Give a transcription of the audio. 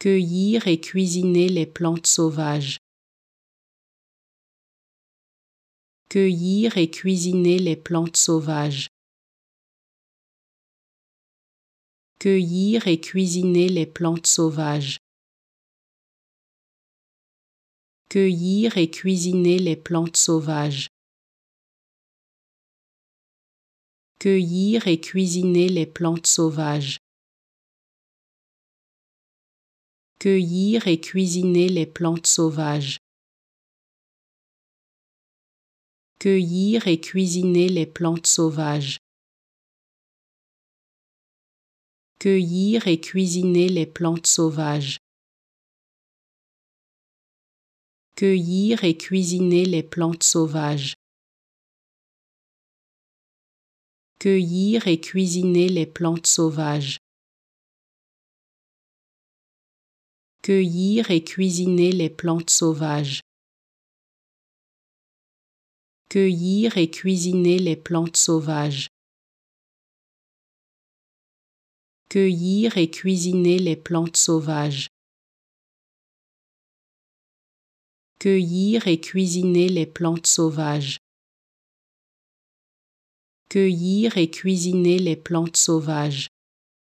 cueillir et cuisiner les plantes sauvages. Cueillir et cuisiner les plantes sauvages. Cueillir et cuisiner les plantes sauvages. Cueillir et cuisiner les plantes sauvages. Cueillir et cuisiner les plantes sauvages. cueillir et cuisiner les plantes sauvages. Cueillir et cuisiner les plantes sauvages. Cueillir et cuisiner les plantes sauvages. Cueillir et cuisiner les plantes sauvages. Cueillir et cuisiner les plantes sauvages. cueillir et cuisiner les plantes sauvages, cueillir et cuisiner les plantes sauvages, cueillir et cuisiner les plantes sauvages, cueillir et cuisiner les plantes sauvages, cueillir et cuisiner les plantes sauvages.